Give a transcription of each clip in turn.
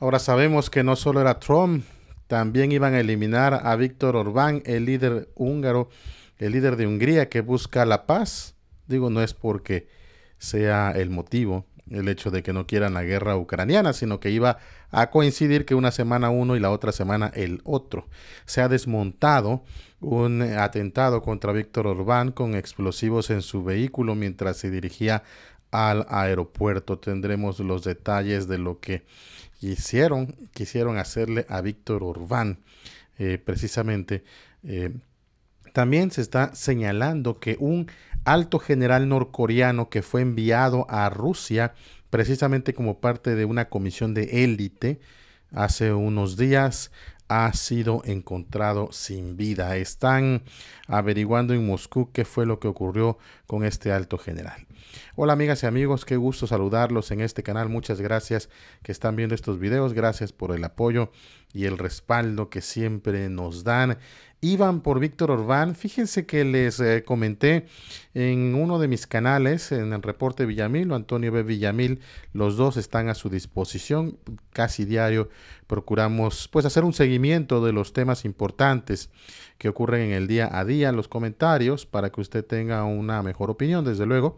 Ahora sabemos que no solo era Trump, también iban a eliminar a Víctor Orbán, el líder húngaro, el líder de Hungría que busca la paz. Digo, no es porque sea el motivo el hecho de que no quieran la guerra ucraniana, sino que iba a coincidir que una semana uno y la otra semana el otro. Se ha desmontado un atentado contra Víctor Orbán con explosivos en su vehículo mientras se dirigía al aeropuerto. Tendremos los detalles de lo que hicieron, quisieron hacerle a Víctor urbán eh, precisamente. Eh, también se está señalando que un alto general norcoreano que fue enviado a Rusia precisamente como parte de una comisión de élite hace unos días ha sido encontrado sin vida. Están averiguando en Moscú qué fue lo que ocurrió con este alto general. Hola amigas y amigos, qué gusto saludarlos en este canal. Muchas gracias que están viendo estos videos. Gracias por el apoyo y el respaldo que siempre nos dan iban por Víctor Orbán. Fíjense que les eh, comenté en uno de mis canales, en el reporte Villamil o Antonio B. Villamil, los dos están a su disposición. Casi diario procuramos pues hacer un seguimiento de los temas importantes que ocurren en el día a día, los comentarios, para que usted tenga una mejor opinión, desde luego.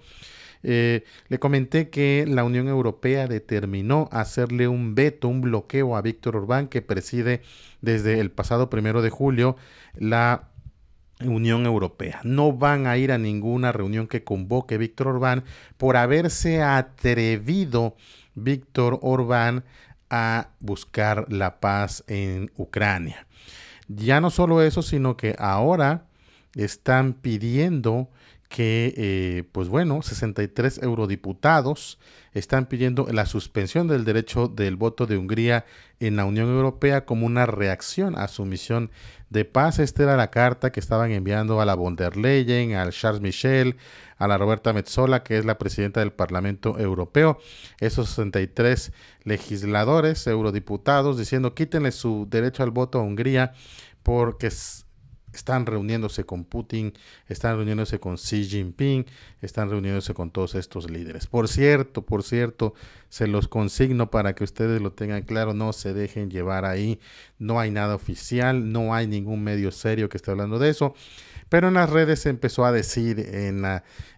Eh, le comenté que la Unión Europea determinó hacerle un veto, un bloqueo a Víctor Orbán, que preside desde el pasado primero de julio la Unión Europea. No van a ir a ninguna reunión que convoque Víctor Orbán por haberse atrevido Víctor Orbán a buscar la paz en Ucrania. Ya no solo eso, sino que ahora están pidiendo que, eh, pues bueno, 63 eurodiputados están pidiendo la suspensión del derecho del voto de Hungría en la Unión Europea como una reacción a su misión de paz. Esta era la carta que estaban enviando a la von der Leyen, al Charles Michel, a la Roberta Metzola, que es la presidenta del Parlamento Europeo. Esos 63 legisladores, eurodiputados, diciendo quítenle su derecho al voto a Hungría porque están reuniéndose con Putin, están reuniéndose con Xi Jinping, están reuniéndose con todos estos líderes. Por cierto, por cierto, se los consigno para que ustedes lo tengan claro, no se dejen llevar ahí, no hay nada oficial, no hay ningún medio serio que esté hablando de eso. Pero en las redes se empezó a decir en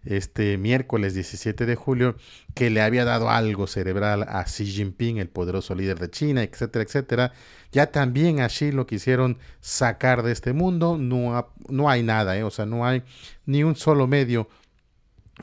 este miércoles 17 de julio que le había dado algo cerebral a Xi Jinping, el poderoso líder de China, etcétera, etcétera. Ya también a Xi lo quisieron sacar de este mundo. No, no hay nada, eh, o sea, no hay ni un solo medio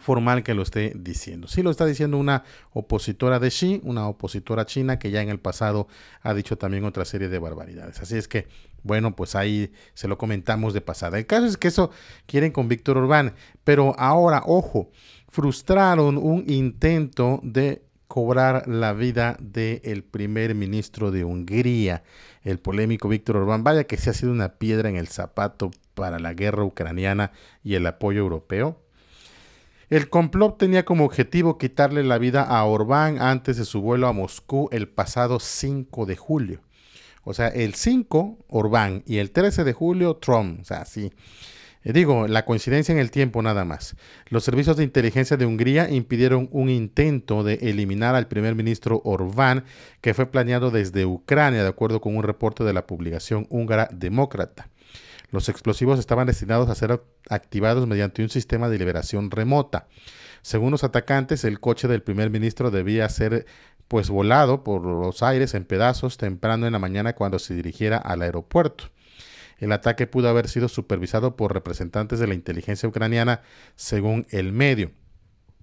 formal que lo esté diciendo. Sí lo está diciendo una opositora de Xi, una opositora china que ya en el pasado ha dicho también otra serie de barbaridades. Así es que bueno, pues ahí se lo comentamos de pasada. El caso es que eso quieren con Víctor Orbán, pero ahora, ojo, frustraron un intento de cobrar la vida del primer ministro de Hungría, el polémico Víctor Orbán. Vaya que se ha sido una piedra en el zapato para la guerra ucraniana y el apoyo europeo. El complot tenía como objetivo quitarle la vida a Orbán antes de su vuelo a Moscú el pasado 5 de julio. O sea, el 5, Orbán, y el 13 de julio, Trump. O sea, sí. Eh, digo, la coincidencia en el tiempo nada más. Los servicios de inteligencia de Hungría impidieron un intento de eliminar al primer ministro Orbán, que fue planeado desde Ucrania, de acuerdo con un reporte de la publicación húngara Demócrata. Los explosivos estaban destinados a ser activados mediante un sistema de liberación remota. Según los atacantes, el coche del primer ministro debía ser pues volado por los aires en pedazos temprano en la mañana cuando se dirigiera al aeropuerto. El ataque pudo haber sido supervisado por representantes de la inteligencia ucraniana, según el medio.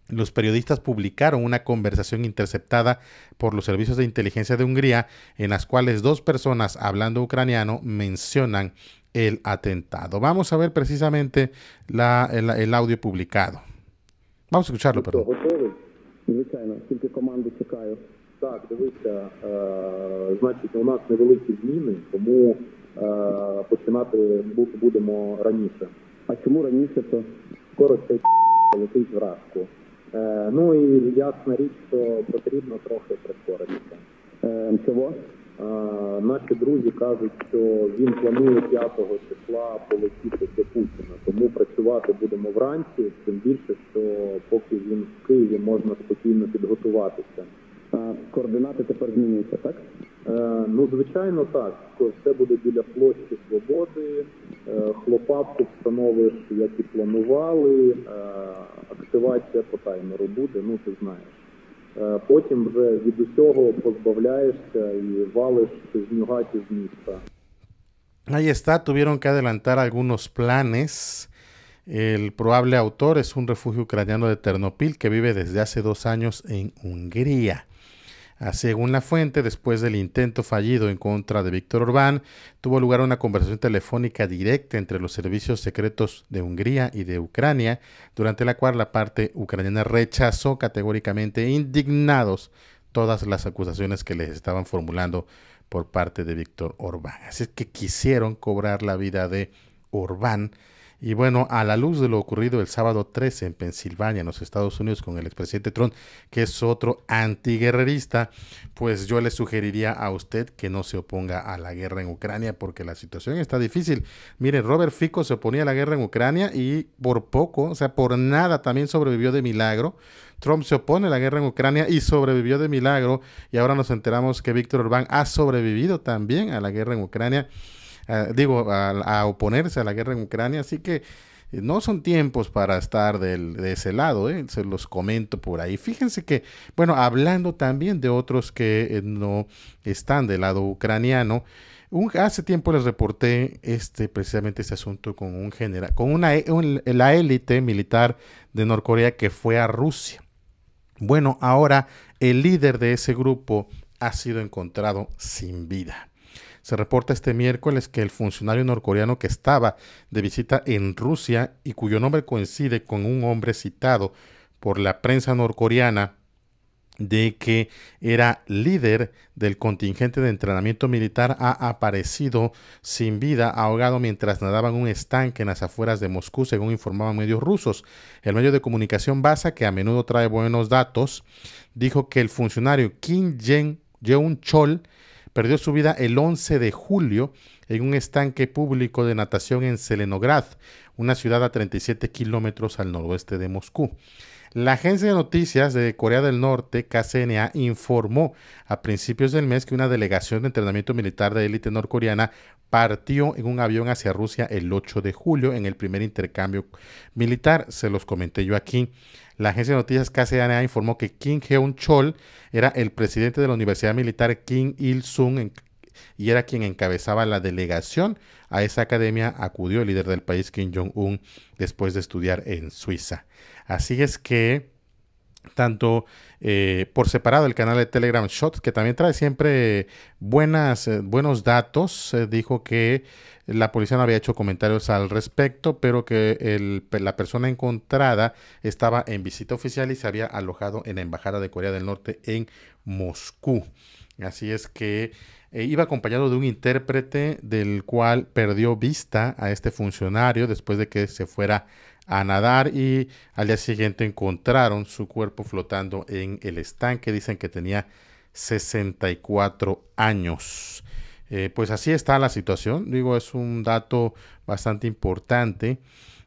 Los periodistas publicaron una conversación interceptada por los servicios de inteligencia de Hungría, en las cuales dos personas hablando ucraniano mencionan el atentado. Vamos a ver precisamente el, audio publicado. Vamos a escucharlo, perdón. Звичайно, тільки команди чекаю. Так, дивися, е, значить, у нас невеликі зміни, тому е, починати будемо раніше. А чому раніше то? Скоро цей летить в Е, ну і ясна річ, що потрібно трохи прискоритися. Е, чого? Наші друзі кажуть, що він планує 5 числа полетіти до Путіна, тому працювати будемо вранці. Тим більше, що поки він в Києві можна спокійно підготуватися. А Координати тепер змінюються, так? Е, ну звичайно, так. Все буде біля площі свободи. Е, хлопавку встановиш, як і планували. Е, активація по таймеру буде. Ну ти знаєш. Ahí está, tuvieron que adelantar algunos planes. El probable autor es un refugio ucraniano de Ternopil que vive desde hace dos años en Hungría. Ah, según la fuente, después del intento fallido en contra de Víctor Orbán, tuvo lugar una conversación telefónica directa entre los servicios secretos de Hungría y de Ucrania, durante la cual la parte ucraniana rechazó categóricamente, indignados, todas las acusaciones que les estaban formulando por parte de Víctor Orbán. Así es que quisieron cobrar la vida de Orbán y bueno, a la luz de lo ocurrido el sábado 13 en Pensilvania, en los Estados Unidos, con el expresidente Trump, que es otro antiguerrerista, pues yo le sugeriría a usted que no se oponga a la guerra en Ucrania, porque la situación está difícil. Mire, Robert Fico se oponía a la guerra en Ucrania y por poco, o sea, por nada también sobrevivió de milagro. Trump se opone a la guerra en Ucrania y sobrevivió de milagro. Y ahora nos enteramos que Víctor Orbán ha sobrevivido también a la guerra en Ucrania. Eh, digo, a, oponerse a la guerra en Ucrania. Así que eh, no son tiempos para estar de ese lado, eh, se los comento por ahí. Fíjense que, bueno, hablando también de otros que no están del lado ucraniano, hace tiempo les reporté este, precisamente este asunto con un general, con una, e, la élite militar de Norcorea que fue a Rusia. Bueno, ahora el líder de ese grupo ha sido encontrado sin vida. Se reporta este miércoles que el funcionario norcoreano que estaba de visita en Rusia y cuyo nombre coincide con un hombre citado por la prensa norcoreana de que era líder del contingente de entrenamiento militar ha aparecido sin vida ahogado mientras nadaba en un estanque en las afueras de Moscú, según informaban medios rusos. El medio de comunicación Basa, que a menudo trae buenos datos, dijo que el funcionario Kim Jong-un Chol perdió su vida el 11 de julio en un estanque público de natación en Selenograd, una ciudad a 37 kilómetros al noroeste de Moscú. La agencia de noticias de Corea del Norte, KCNA, informó a principios del mes que una delegación de entrenamiento militar de élite norcoreana partió en un avión hacia Rusia el 8 de julio en el primer intercambio militar. Se los comenté yo aquí. La agencia de noticias KCNA informó que Kim Heung-chol era el presidente de la Universidad Militar Kim Il-sung y era quien encabezaba la delegación. A esa academia acudió el líder del país Kim Jong-un después de estudiar en Suiza. Así es que tanto eh, por separado el canal de Telegram Shot, que también trae siempre buenas, eh, buenos datos. Eh, dijo que la policía no había hecho comentarios al respecto, pero que la persona encontrada estaba en visita oficial y se había alojado en la Embajada de Corea del Norte en Moscú. Así es que iba acompañado de un intérprete del cual perdió vista a este funcionario después de que se fuera a nadar y al día siguiente encontraron su cuerpo flotando en el estanque. Dicen que tenía 64 años. Eh, pues así está la situación. Digo, es un dato bastante importante.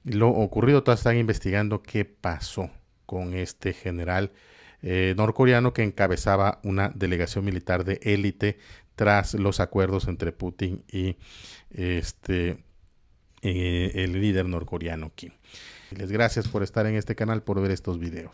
Lo ocurrido, todavía están investigando qué pasó con este general eh, norcoreano que encabezaba una delegación militar de élite tras los acuerdos entre Putin y este eh, el líder norcoreano Kim. Les gracias por estar en este canal, por ver estos videos.